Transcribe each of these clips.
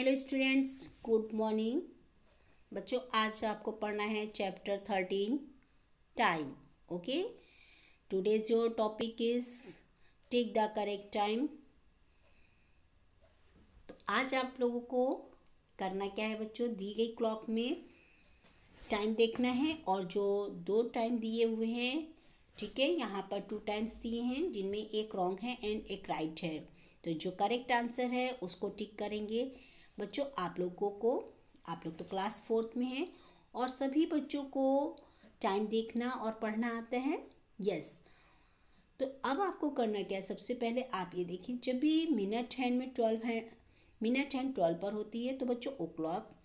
hello students good morning बच्चों आज आपको पढ़ना है chapter thirteen time okay today's your topic is take the correct time तो आज आप लोगों को करना क्या है बच्चों दी गई क्लॉक में टाइम देखना है और जो दो टाइम दिए हुए हैं ठीक है यहाँ पर टू टाइम्स दिए हैं जिनमें एक रॉन्ग है एंड एक राइट right है तो जो करेक्ट आंसर है उसको टिक करेंगे बच्चों आप लोगों को आप लोग तो क्लास फोर्थ में हैं और सभी बच्चों को टाइम देखना और पढ़ना आता है यस तो अब आपको करना क्या है सबसे पहले आप ये देखिए जब भी मिनट हैंड में ट्वेल्व है मिनट हैंड ट्वेल्व पर होती है तो बच्चों ओ क्लॉक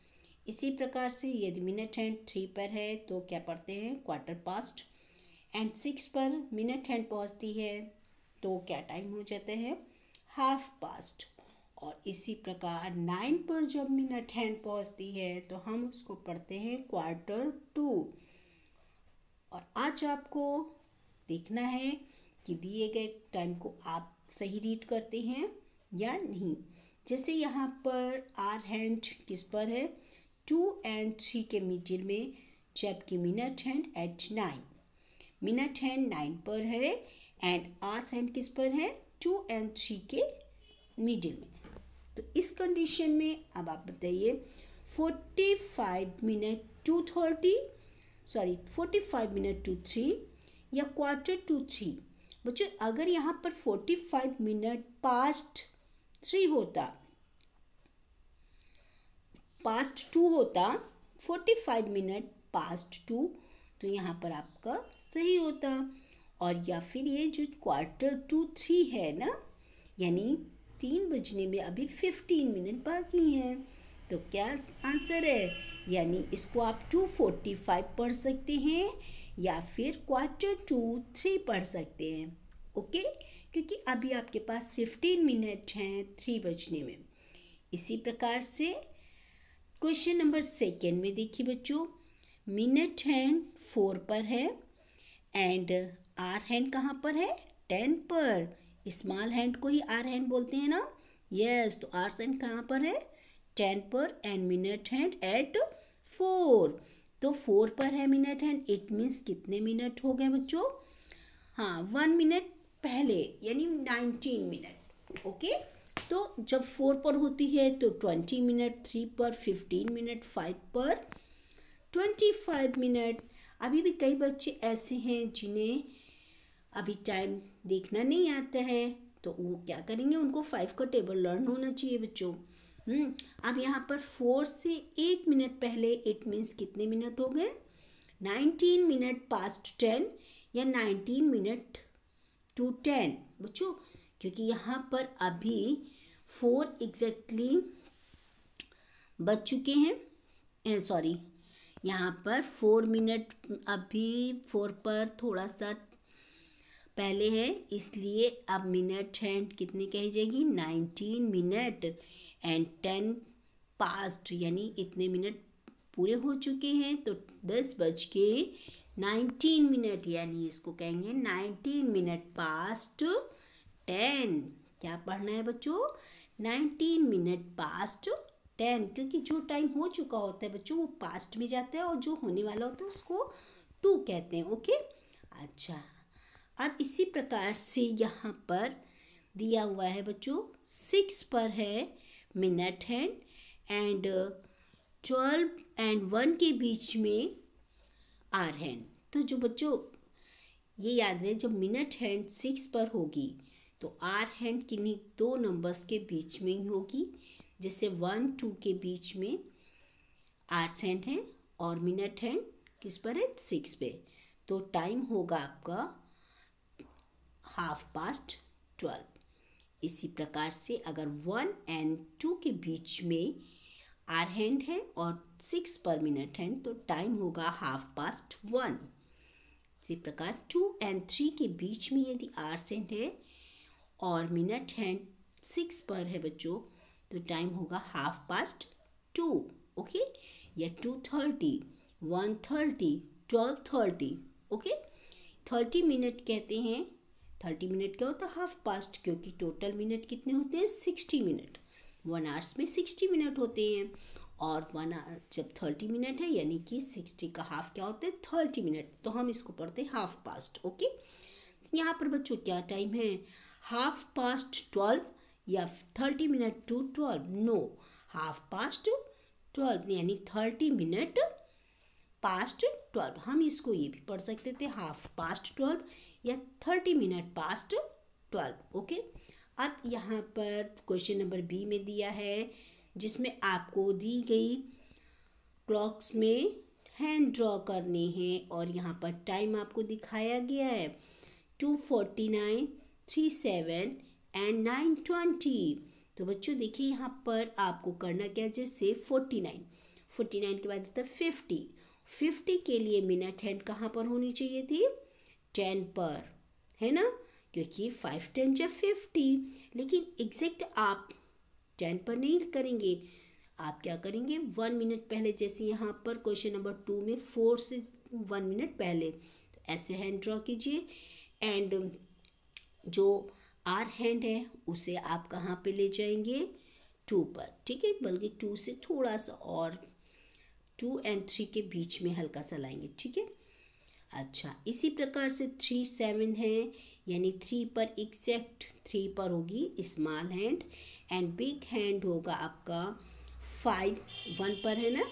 इसी प्रकार से यदि मिनट हैंड थ्री पर है तो क्या पढ़ते हैं क्वार्टर पास्ट एंड सिक्स पर मिनट हैंड पहुंचती है तो क्या टाइम हो जाता है हाफ पास्ट और इसी प्रकार नाइन पर जब मिनट हैंड पहुंचती है तो हम उसको पढ़ते हैं क्वार्टर टू और आज आपको देखना है कि दिए गए टाइम को आप सही रीड करते हैं या नहीं जैसे यहाँ पर आर हैंड किस पर है टू एंड थ्री के मिडिल में जबकि minute hand eight nine minute hand nine पर है एंड आर हैंड किस पर है टू एंड थ्री के मिडिल में तो इस कंडीशन में अब आप बताइए 45 minute to thirty sorry 45 minute to three या क्वार्टर टू थ्री बच्चों अगर यहाँ पर 45 मिनट पास्ट थ्री होता पास्ट टू होता 45 मिनट पास्ट टू तो यहाँ पर आपका सही होता और या फिर ये जो क्वार्टर टू थ्री है ना यानी तीन बजने में अभी फिफ्टीन मिनट बाकी हैं तो क्या आंसर है यानी इसको आप टू फोर्टी फाइव पढ़ सकते हैं या फिर क्वार्टर टू थ्री पढ़ सकते हैं ओके क्योंकि अभी आपके पास फिफ्टीन मिनट हैं थ्री बजने में इसी प्रकार से क्वेश्चन नंबर सेकेंड में देखिए बच्चों मिनट हैंड फोर पर है एंड आर हैंड कहाँ पर है टेन पर स्मॉल हैंड को ही आर हैंड बोलते हैं ना यस yes, तो आर हैंड कहाँ पर है टेन पर and minute hand eight four तो फोर पर है मिनट हैंड इट मीन्स कितने मिनट हो गए बच्चों हाँ वन मिनट पहले यानी नाइनटीन मिनट ओके तो जब फोर पर होती है तो ट्वेंटी मिनट थ्री पर फिफ्टीन मिनट फाइव पर ट्वेंटी फाइव मिनट अभी भी कई बच्चे ऐसे हैं जिन्हें अभी टाइम देखना नहीं आता है तो वो क्या करेंगे उनको फाइव का टेबल लर्न होना चाहिए बच्चों हम्म, अब यहाँ पर फोर से एक मिनट पहले इट मीन्स कितने मिनट हो गए नाइनटीन मिनट पास्ट टेन या नाइनटीन मिनट टू टेन बच्चों क्योंकि यहाँ पर अभी फोर एग्जैक्टली बज चुके हैं सॉरी यहाँ पर फोर मिनट अभी फोर पर थोड़ा सा पहले है इसलिए अब मिनट हैंड कितनी कही जाएगी nineteen minute and ten past यानी इतने मिनट पूरे हो चुके हैं तो दस बज के नाइनटीन मिनट यानी इसको कहेंगे नाइनटीन मिनट पास्ट टेन क्या पढ़ना है बच्चों नाइनटीन मिनट पास्ट टेन क्योंकि जो टाइम हो चुका होता है बच्चों वो पास्ट में जाता है और जो होने वाला होता है उसको टू कहते हैं ओके अच्छा अब इसी प्रकार से यहाँ पर दिया हुआ है बच्चों सिक्स पर है minute hand and twelve and one के बीच में आर हैंड तो जो बच्चों ये याद रहे जब मिनट हैंड सिक्स पर होगी तो आर हैंड किन्हीं दो नंबर्स के बीच में ही होगी जैसे वन टू के बीच में आर सेंड है और मिनट हैंड किस पर है सिक्स पे तो टाइम होगा आपका हाफ पास्ट ट्वेल्व इसी प्रकार से अगर वन एंड टू के बीच में आर हैंड है और सिक्स पर मिनट हैंड तो टाइम होगा हाफ पास्ट वन इसी प्रकार टू एंड थ्री के बीच में यदि आर सेंड है और मिनट हैंड सिक्स पर है बच्चों तो टाइम होगा हाफ पास्ट टू ओके या two thirty one thirty twelve thirty okay thirty minute कहते हैं थर्टी तो मिनट क्या होता है हाफ पास्ट क्योंकि टोटल मिनट कितने होते हैं सिक्सटी मिनट वन आवर्स में सिक्सटी मिनट होते हैं और वन जब थर्टी मिनट है यानी कि सिक्सटी का हाफ क्या होता है थर्टी मिनट तो हम इसको पढ़ते हैं हाफ पास्ट ओके यहाँ पर बच्चों क्या टाइम है हाफ पास्ट ट्वेल्व या thirty minute to twelve no half past twelve यानी थर्टी मिनट पास्ट ट्वेल्व हम इसको ये भी पढ़ सकते थे हाफ पास्ट ट्वेल्व या thirty minute past twelve okay अब यहाँ पर क्वेश्चन नंबर बी में दिया है जिसमें आपको दी गई क्लॉक्स में हैंड ड्रॉ करने हैं और यहाँ पर टाइम आपको दिखाया गया है two forty nine three seven and nine twenty तो बच्चों देखिए यहाँ पर आपको करना क्या है जैसे फोर्टी नाइन फोर्टी नाइन के बाद होता है फिफ्टी फिफ्टी के लिए मिनट हैंड कहाँ पर होनी चाहिए थी टेन पर है ना क्योंकि फाइव टेन या फिफ्टी लेकिन एग्जैक्ट आप टेन पर नहीं करेंगे आप क्या करेंगे वन मिनट पहले जैसे यहाँ पर क्वेश्चन नंबर टू में फोर से वन मिनट पहले तो ऐसे हैंड ड्रॉ कीजिए एंड जो आर हैंड है उसे आप कहाँ पे ले जाएंगे टू पर ठीक है बल्कि टू से थोड़ा सा और टू एंड थ्री के बीच में हल्का सा लाएंगे ठीक है अच्छा इसी प्रकार से थ्री सेवन है यानी थ्री पर एक्जैक्ट थ्री पर होगी small hand and big hand होगा आपका फाइव वन पर है ना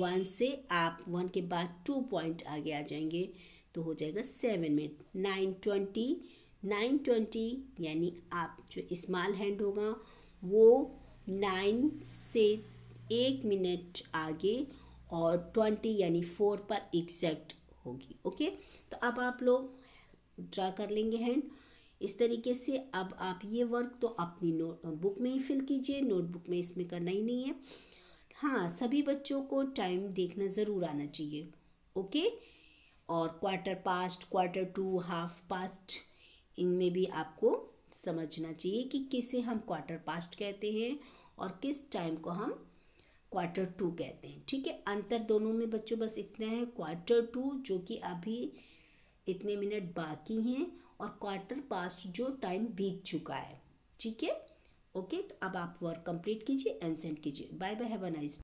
वन से आप वन के बाद टू पॉइंट आगे आ जाएंगे तो हो जाएगा सेवन में नाइन ट्वेंटी नाइन ट्वेंटी यानी आप जो स्मॉल हैंड होगा वो नाइन से एक मिनट आगे और ट्वेंटी यानी फोर पर एक्जैक्ट होगी ओके तो अब आप लोग ड्रा कर लेंगे हैंड इस तरीके से अब आप ये वर्क तो अपनी बुक में ही फिल कीजिए नोटबुक में इसमें करना ही नहीं है हाँ सभी बच्चों को टाइम देखना ज़रूर आना चाहिए ओके और quarter past quarter to half past इनमें भी आपको समझना चाहिए कि किसे हम क्वार्टर पास्ट कहते हैं और किस टाइम को हम क्वार्टर टू कहते हैं ठीक है अंतर दोनों में बच्चों बस इतना है क्वार्टर टू जो कि अभी इतने मिनट बाकी हैं और क्वार्टर पास्ट जो टाइम बीत चुका है ठीक है ओके तो अब आप वर्क कंप्लीट कीजिए एंड सेंड कीजिए bye bye have a nice